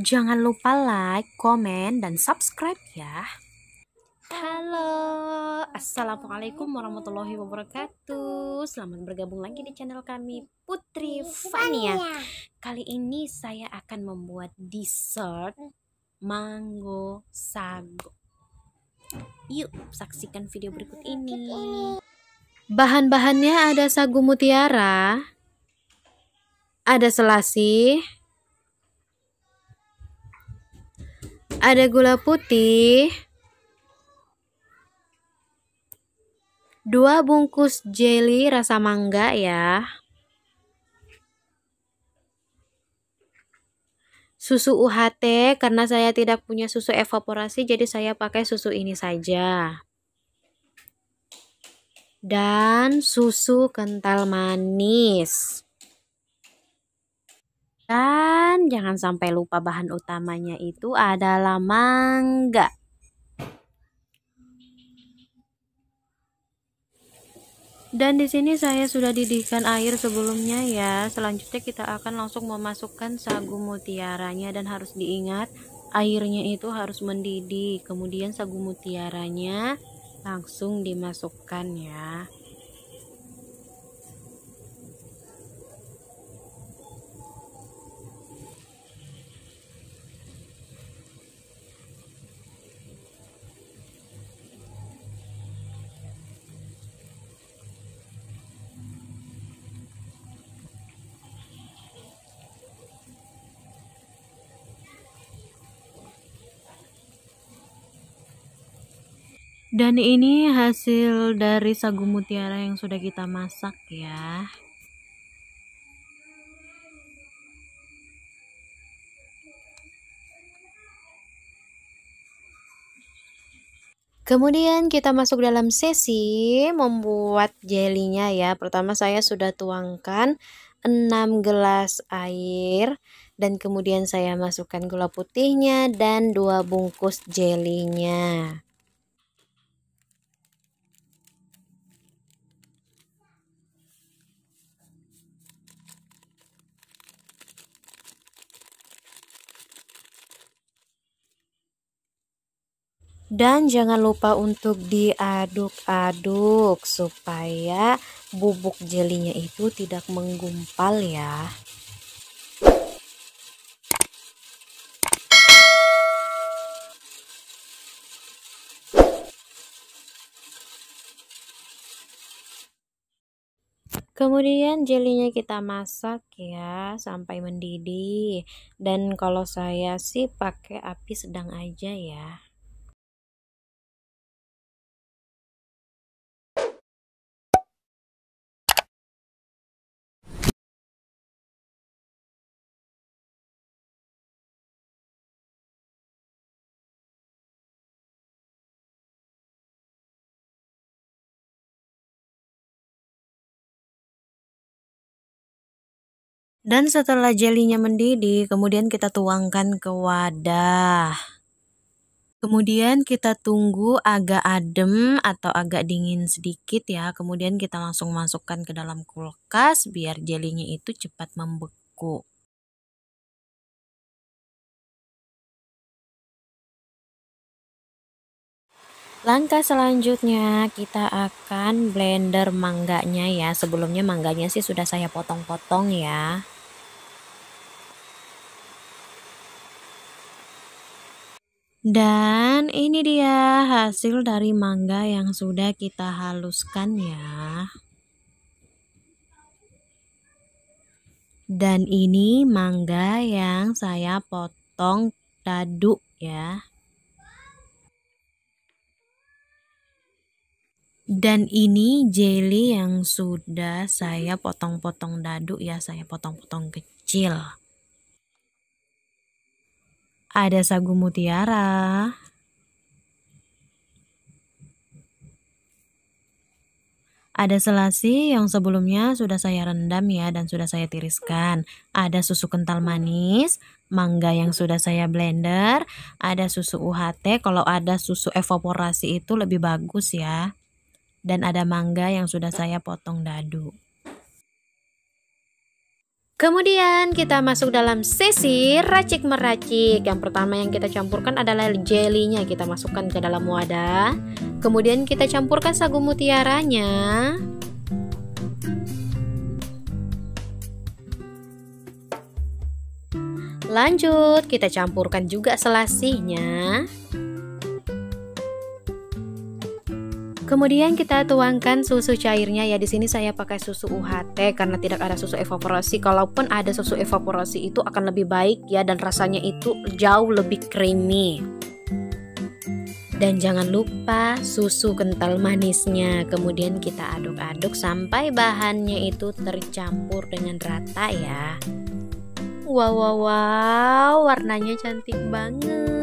Jangan lupa like, komen, dan subscribe ya. Halo, Assalamualaikum warahmatullahi wabarakatuh Selamat bergabung lagi di channel kami Putri Fania Kali ini saya akan membuat dessert Mango Sago Yuk, saksikan video berikut ini Bahan-bahannya ada sagu mutiara Ada selasih Ada gula putih. dua bungkus jelly rasa mangga ya. Susu UHT karena saya tidak punya susu evaporasi jadi saya pakai susu ini saja. Dan susu kental manis. Dan jangan sampai lupa bahan utamanya itu adalah mangga. Dan di sini saya sudah didihkan air sebelumnya ya. Selanjutnya kita akan langsung memasukkan sagu mutiaranya dan harus diingat airnya itu harus mendidih. Kemudian sagu mutiaranya langsung dimasukkan ya. Dan ini hasil dari sagu mutiara yang sudah kita masak ya. Kemudian kita masuk dalam sesi membuat jelinya ya. Pertama saya sudah tuangkan 6 gelas air dan kemudian saya masukkan gula putihnya dan 2 bungkus jelinya. dan jangan lupa untuk diaduk-aduk supaya bubuk jelinya itu tidak menggumpal ya Kemudian jelinya kita masak ya sampai mendidih dan kalau saya sih pakai api sedang aja ya. Dan setelah jelinya mendidih, kemudian kita tuangkan ke wadah. Kemudian kita tunggu agak adem atau agak dingin sedikit ya. Kemudian kita langsung masukkan ke dalam kulkas biar jelinya itu cepat membeku. Langkah selanjutnya kita akan blender mangganya ya. Sebelumnya mangganya sih sudah saya potong-potong ya. Dan ini dia hasil dari mangga yang sudah kita haluskan ya. Dan ini mangga yang saya potong dadu ya. Dan ini jelly yang sudah saya potong-potong dadu ya, saya potong-potong kecil ada sagu mutiara, Ada selasi yang sebelumnya sudah saya rendam ya dan sudah saya tiriskan. Ada susu kental manis, mangga yang sudah saya blender, ada susu UHT, kalau ada susu evaporasi itu lebih bagus ya. Dan ada mangga yang sudah saya potong dadu. Kemudian kita masuk dalam sesi racik meracik. Yang pertama yang kita campurkan adalah jelinya kita masukkan ke dalam wadah. Kemudian kita campurkan sagu mutiaranya. Lanjut, kita campurkan juga selasinya. Kemudian kita tuangkan susu cairnya ya. Di sini saya pakai susu UHT karena tidak ada susu evaporasi. Kalaupun ada susu evaporasi itu akan lebih baik ya dan rasanya itu jauh lebih creamy. Dan jangan lupa susu kental manisnya. Kemudian kita aduk-aduk sampai bahannya itu tercampur dengan rata ya. Wow wow wow, warnanya cantik banget.